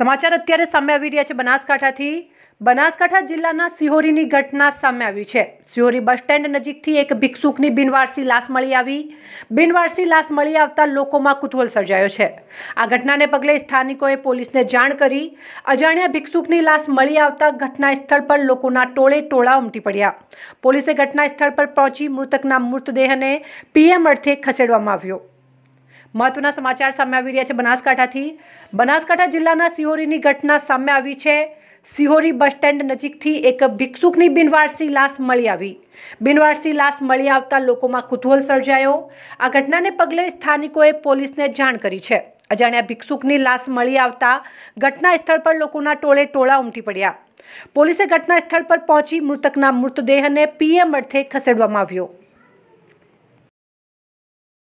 સમાચાર અત્યારે સામે આવી રહ્યા છે બનાસકાંઠાથી બનાસકાંઠા જિલ્લાના સિહોરીની ઘટના સામે આવી છે સિહોરી બસ સ્ટેન્ડ નજીકથી એક ભિક્ષુકની બિનવારસી લાશ મળી આવી બિનવારસી લાશ મળી આવતા લોકોમાં કુતૂહલ સર્જાયો છે આ ઘટનાને પગલે સ્થાનિકોએ પોલીસને જાણ કરી અજાણ્યા ભિક્ષુકની લાશ મળી આવતા ઘટના સ્થળ પર લોકોના ટોળે ટોળા ઉમટી પડ્યા પોલીસે ઘટના સ્થળ પર પહોંચી મૃતકના મૃતદેહને પીએમ અર્થે ખસેડવામાં આવ્યો મહત્વના સમાચાર સામે આવી રહ્યા છે બનાસકાંઠાથી બનાસકાંઠા જિલ્લાના સિહોરીની ઘટના સામે આવી છે સિહોરી બસ સ્ટેન્ડ નજીકથી એક ભિક્ષુકની બિનવારસી લાશ મળી આવી બિનવારસી લાશ મળી આવતા લોકોમાં કુતૂહલ સર્જાયો આ ઘટનાને પગલે સ્થાનિકોએ પોલીસને જાણ કરી છે અજાણ્યા ભિક્ષુકની લાશ મળી આવતા ઘટના સ્થળ પર લોકોના ટોળે ટોળા ઉમટી પડ્યા પોલીસે ઘટના સ્થળ પર પહોંચી મૃતકના મૃતદેહને પીએમ અર્થે ખસેડવામાં આવ્યો